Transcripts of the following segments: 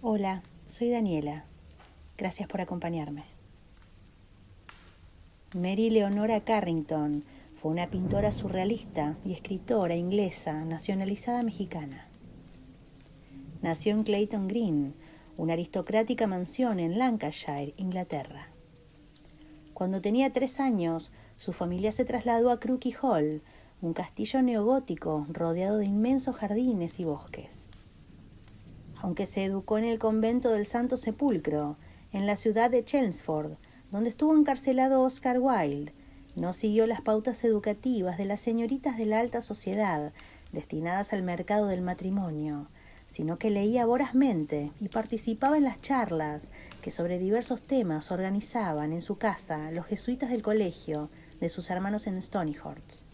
Hola, soy Daniela. Gracias por acompañarme. Mary Leonora Carrington fue una pintora surrealista y escritora inglesa nacionalizada mexicana. Nació en Clayton Green, una aristocrática mansión en Lancashire, Inglaterra. Cuando tenía tres años, su familia se trasladó a Crookie Hall, un castillo neogótico rodeado de inmensos jardines y bosques aunque se educó en el convento del Santo Sepulcro, en la ciudad de Chelmsford, donde estuvo encarcelado Oscar Wilde. No siguió las pautas educativas de las señoritas de la alta sociedad, destinadas al mercado del matrimonio, sino que leía vorazmente y participaba en las charlas que sobre diversos temas organizaban en su casa los jesuitas del colegio de sus hermanos en Stonyhurst.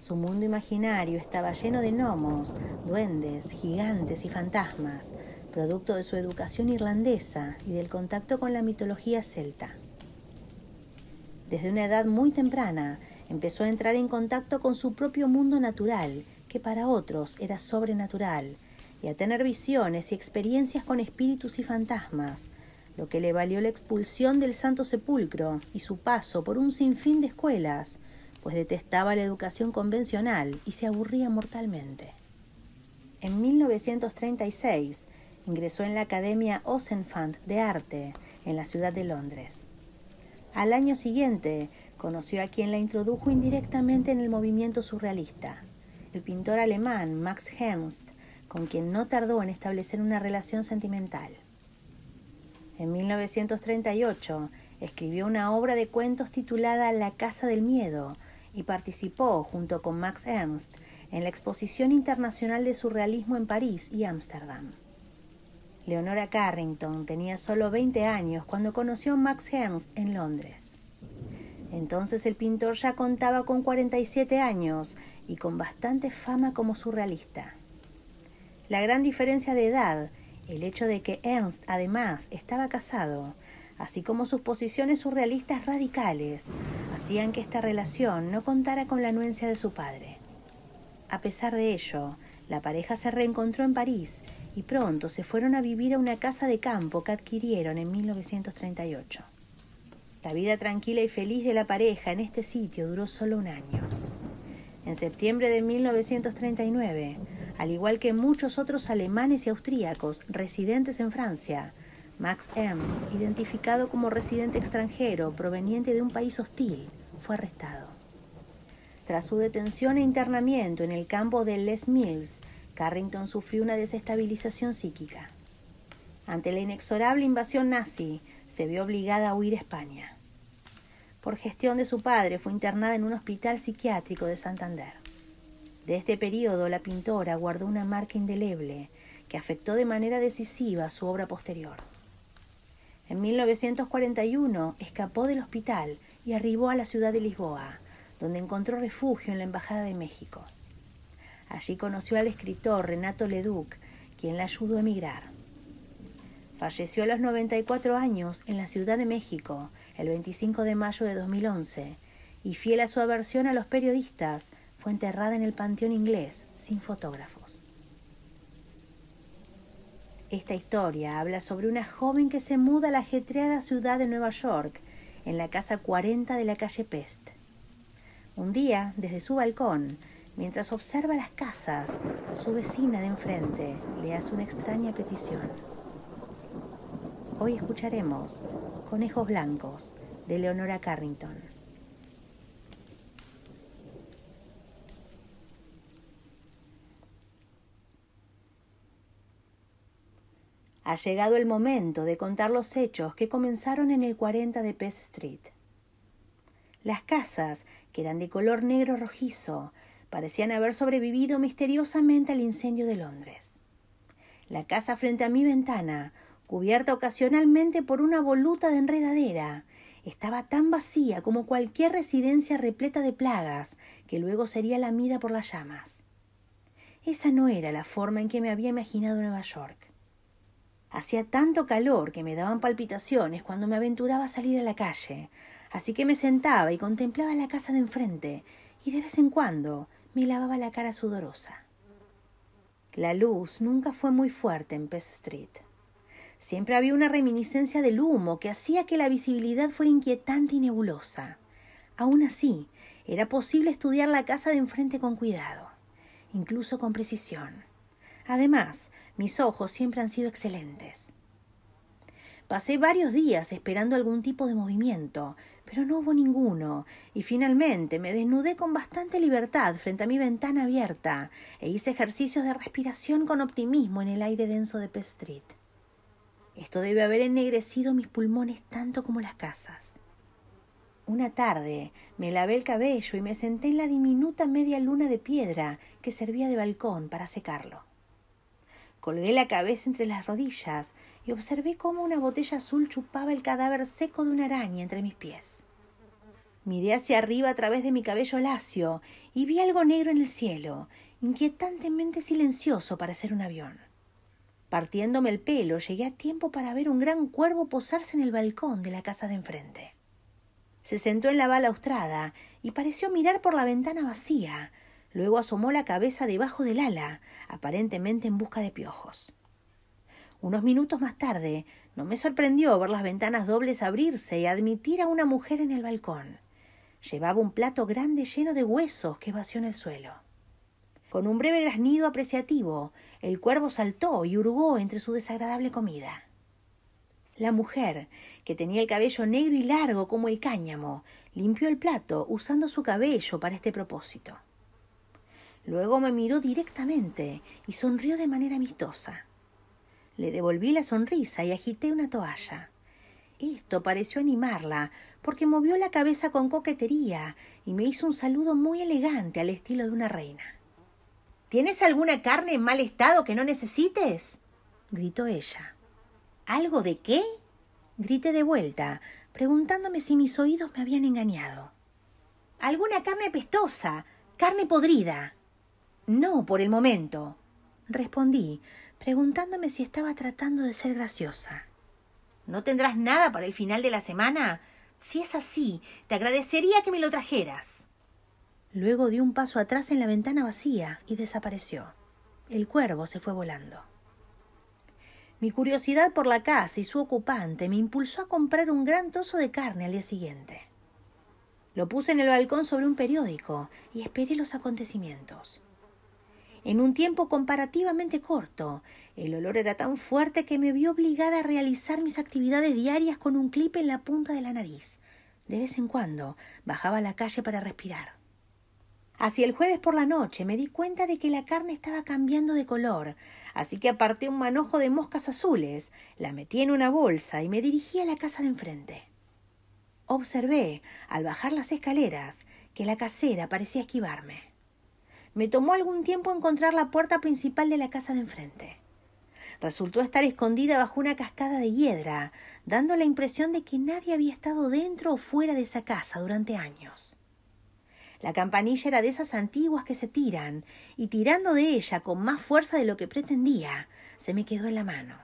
Su mundo imaginario estaba lleno de gnomos, duendes, gigantes y fantasmas, producto de su educación irlandesa y del contacto con la mitología celta. Desde una edad muy temprana, empezó a entrar en contacto con su propio mundo natural, que para otros era sobrenatural, y a tener visiones y experiencias con espíritus y fantasmas, lo que le valió la expulsión del Santo Sepulcro y su paso por un sinfín de escuelas, pues detestaba la educación convencional y se aburría mortalmente. En 1936 ingresó en la Academia Osenfand de Arte en la ciudad de Londres. Al año siguiente conoció a quien la introdujo indirectamente en el movimiento surrealista, el pintor alemán Max Ernst, con quien no tardó en establecer una relación sentimental. En 1938 escribió una obra de cuentos titulada La Casa del Miedo, y participó, junto con Max Ernst, en la Exposición Internacional de Surrealismo en París y Ámsterdam. Leonora Carrington tenía solo 20 años cuando conoció a Max Ernst en Londres. Entonces el pintor ya contaba con 47 años y con bastante fama como surrealista. La gran diferencia de edad, el hecho de que Ernst además estaba casado, así como sus posiciones surrealistas radicales, hacían que esta relación no contara con la anuencia de su padre. A pesar de ello, la pareja se reencontró en París y pronto se fueron a vivir a una casa de campo que adquirieron en 1938. La vida tranquila y feliz de la pareja en este sitio duró solo un año. En septiembre de 1939, al igual que muchos otros alemanes y austríacos residentes en Francia, Max Ems, identificado como residente extranjero proveniente de un país hostil, fue arrestado. Tras su detención e internamiento en el campo de Les Mills, Carrington sufrió una desestabilización psíquica. Ante la inexorable invasión nazi, se vio obligada a huir a España. Por gestión de su padre, fue internada en un hospital psiquiátrico de Santander. De este periodo, la pintora guardó una marca indeleble que afectó de manera decisiva su obra posterior. En 1941 escapó del hospital y arribó a la ciudad de Lisboa, donde encontró refugio en la Embajada de México. Allí conoció al escritor Renato Leduc, quien la ayudó a emigrar. Falleció a los 94 años en la Ciudad de México el 25 de mayo de 2011 y fiel a su aversión a los periodistas, fue enterrada en el Panteón Inglés sin fotógrafos. Esta historia habla sobre una joven que se muda a la ajetreada ciudad de Nueva York, en la casa 40 de la calle Pest. Un día, desde su balcón, mientras observa las casas, su vecina de enfrente le hace una extraña petición. Hoy escucharemos Conejos Blancos de Leonora Carrington. Ha llegado el momento de contar los hechos que comenzaron en el 40 de Pez Street. Las casas, que eran de color negro rojizo, parecían haber sobrevivido misteriosamente al incendio de Londres. La casa frente a mi ventana, cubierta ocasionalmente por una voluta de enredadera, estaba tan vacía como cualquier residencia repleta de plagas que luego sería lamida por las llamas. Esa no era la forma en que me había imaginado Nueva York. Hacía tanto calor que me daban palpitaciones cuando me aventuraba a salir a la calle, así que me sentaba y contemplaba la casa de enfrente, y de vez en cuando me lavaba la cara sudorosa. La luz nunca fue muy fuerte en Pest Street. Siempre había una reminiscencia del humo que hacía que la visibilidad fuera inquietante y nebulosa. Aún así, era posible estudiar la casa de enfrente con cuidado, incluso con precisión. Además, mis ojos siempre han sido excelentes. Pasé varios días esperando algún tipo de movimiento, pero no hubo ninguno, y finalmente me desnudé con bastante libertad frente a mi ventana abierta e hice ejercicios de respiración con optimismo en el aire denso de Street. Esto debe haber ennegrecido mis pulmones tanto como las casas. Una tarde me lavé el cabello y me senté en la diminuta media luna de piedra que servía de balcón para secarlo. Colgué la cabeza entre las rodillas y observé cómo una botella azul chupaba el cadáver seco de una araña entre mis pies. Miré hacia arriba a través de mi cabello lacio y vi algo negro en el cielo, inquietantemente silencioso para ser un avión. Partiéndome el pelo, llegué a tiempo para ver un gran cuervo posarse en el balcón de la casa de enfrente. Se sentó en la balaustrada y pareció mirar por la ventana vacía, Luego asomó la cabeza debajo del ala, aparentemente en busca de piojos. Unos minutos más tarde, no me sorprendió ver las ventanas dobles abrirse y admitir a una mujer en el balcón. Llevaba un plato grande lleno de huesos que vació en el suelo. Con un breve graznido apreciativo, el cuervo saltó y hurgó entre su desagradable comida. La mujer, que tenía el cabello negro y largo como el cáñamo, limpió el plato usando su cabello para este propósito. Luego me miró directamente y sonrió de manera amistosa. Le devolví la sonrisa y agité una toalla. Esto pareció animarla, porque movió la cabeza con coquetería y me hizo un saludo muy elegante al estilo de una reina. ¿Tienes alguna carne en mal estado que no necesites? gritó ella. ¿Algo de qué? grité de vuelta, preguntándome si mis oídos me habían engañado. Alguna carne pestosa, carne podrida, no, por el momento, respondí, preguntándome si estaba tratando de ser graciosa. ¿No tendrás nada para el final de la semana? Si es así, te agradecería que me lo trajeras. Luego dio un paso atrás en la ventana vacía y desapareció. El cuervo se fue volando. Mi curiosidad por la casa y su ocupante me impulsó a comprar un gran tozo de carne al día siguiente. Lo puse en el balcón sobre un periódico y esperé los acontecimientos. En un tiempo comparativamente corto, el olor era tan fuerte que me vi obligada a realizar mis actividades diarias con un clip en la punta de la nariz. De vez en cuando bajaba a la calle para respirar. Hacia el jueves por la noche me di cuenta de que la carne estaba cambiando de color, así que aparté un manojo de moscas azules, la metí en una bolsa y me dirigí a la casa de enfrente. Observé, al bajar las escaleras, que la casera parecía esquivarme. Me tomó algún tiempo encontrar la puerta principal de la casa de enfrente. Resultó estar escondida bajo una cascada de hiedra, dando la impresión de que nadie había estado dentro o fuera de esa casa durante años. La campanilla era de esas antiguas que se tiran, y tirando de ella con más fuerza de lo que pretendía, se me quedó en la mano.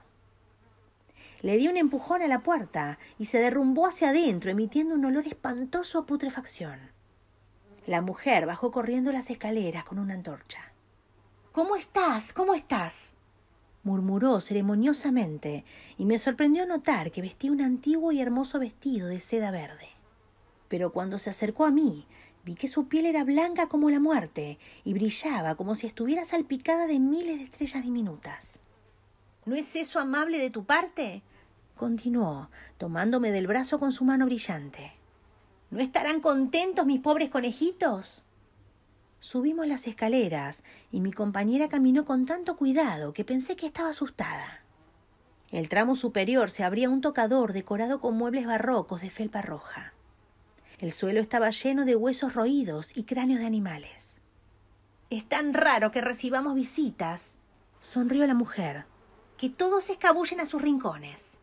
Le di un empujón a la puerta y se derrumbó hacia adentro, emitiendo un olor espantoso a putrefacción. La mujer bajó corriendo las escaleras con una antorcha. ¿Cómo estás? ¿Cómo estás? murmuró ceremoniosamente, y me sorprendió notar que vestía un antiguo y hermoso vestido de seda verde. Pero cuando se acercó a mí, vi que su piel era blanca como la muerte y brillaba como si estuviera salpicada de miles de estrellas diminutas. ¿No es eso amable de tu parte? continuó, tomándome del brazo con su mano brillante. ¿No estarán contentos mis pobres conejitos? Subimos las escaleras y mi compañera caminó con tanto cuidado que pensé que estaba asustada. El tramo superior se abría un tocador decorado con muebles barrocos de felpa roja. El suelo estaba lleno de huesos roídos y cráneos de animales. Es tan raro que recibamos visitas, sonrió la mujer, que todos se escabullen a sus rincones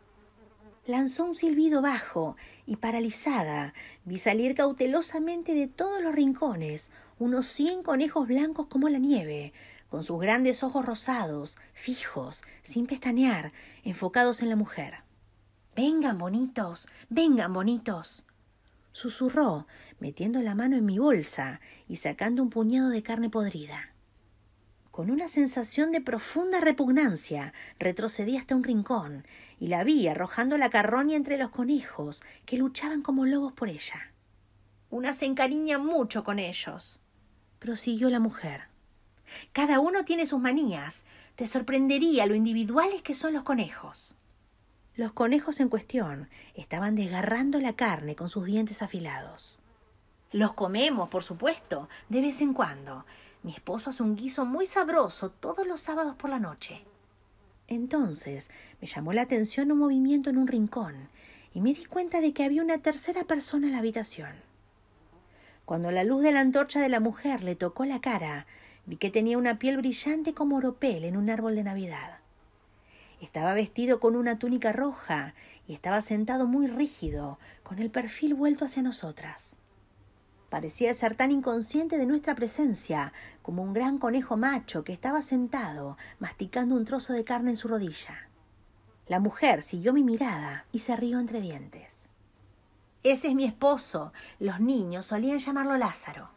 lanzó un silbido bajo y paralizada vi salir cautelosamente de todos los rincones unos cien conejos blancos como la nieve, con sus grandes ojos rosados, fijos, sin pestañear, enfocados en la mujer. Vengan bonitos, vengan bonitos. susurró, metiendo la mano en mi bolsa y sacando un puñado de carne podrida. Con una sensación de profunda repugnancia, retrocedí hasta un rincón y la vi arrojando la carroña entre los conejos, que luchaban como lobos por ella. Una se encariña mucho con ellos, prosiguió la mujer. Cada uno tiene sus manías. Te sorprendería lo individuales que son los conejos. Los conejos en cuestión estaban desgarrando la carne con sus dientes afilados. Los comemos, por supuesto, de vez en cuando, mi esposo hace un guiso muy sabroso todos los sábados por la noche. Entonces me llamó la atención un movimiento en un rincón y me di cuenta de que había una tercera persona en la habitación. Cuando la luz de la antorcha de la mujer le tocó la cara, vi que tenía una piel brillante como oropel en un árbol de Navidad. Estaba vestido con una túnica roja y estaba sentado muy rígido, con el perfil vuelto hacia nosotras. Parecía ser tan inconsciente de nuestra presencia como un gran conejo macho que estaba sentado masticando un trozo de carne en su rodilla. La mujer siguió mi mirada y se rió entre dientes. Ese es mi esposo. Los niños solían llamarlo Lázaro.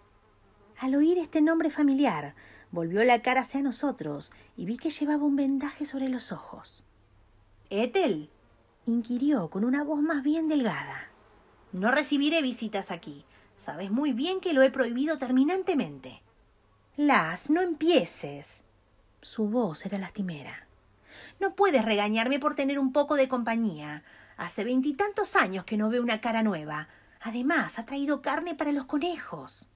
Al oír este nombre familiar, volvió la cara hacia nosotros y vi que llevaba un vendaje sobre los ojos. ¿Ethel? inquirió con una voz más bien delgada. No recibiré visitas aquí. Sabes muy bien que lo he prohibido terminantemente. Las, no empieces. Su voz era lastimera. No puedes regañarme por tener un poco de compañía. Hace veintitantos años que no veo una cara nueva. Además, ha traído carne para los conejos.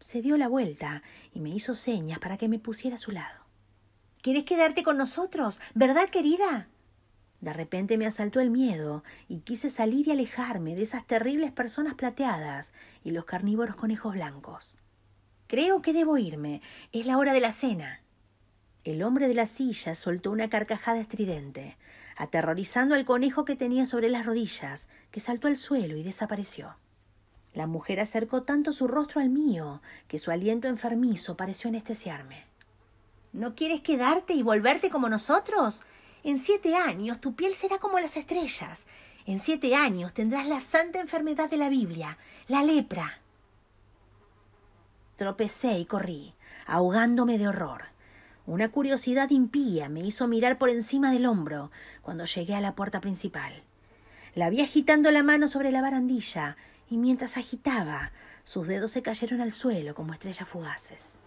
Se dio la vuelta y me hizo señas para que me pusiera a su lado. ¿Quieres quedarte con nosotros? ¿Verdad, querida? De repente me asaltó el miedo y quise salir y alejarme de esas terribles personas plateadas y los carnívoros conejos blancos. Creo que debo irme. Es la hora de la cena. El hombre de la silla soltó una carcajada estridente, aterrorizando al conejo que tenía sobre las rodillas, que saltó al suelo y desapareció. La mujer acercó tanto su rostro al mío que su aliento enfermizo pareció anestesiarme. ¿No quieres quedarte y volverte como nosotros? En siete años tu piel será como las estrellas. En siete años tendrás la santa enfermedad de la Biblia, la lepra. Tropecé y corrí, ahogándome de horror. Una curiosidad impía me hizo mirar por encima del hombro cuando llegué a la puerta principal. La vi agitando la mano sobre la barandilla, y mientras agitaba, sus dedos se cayeron al suelo como estrellas fugaces.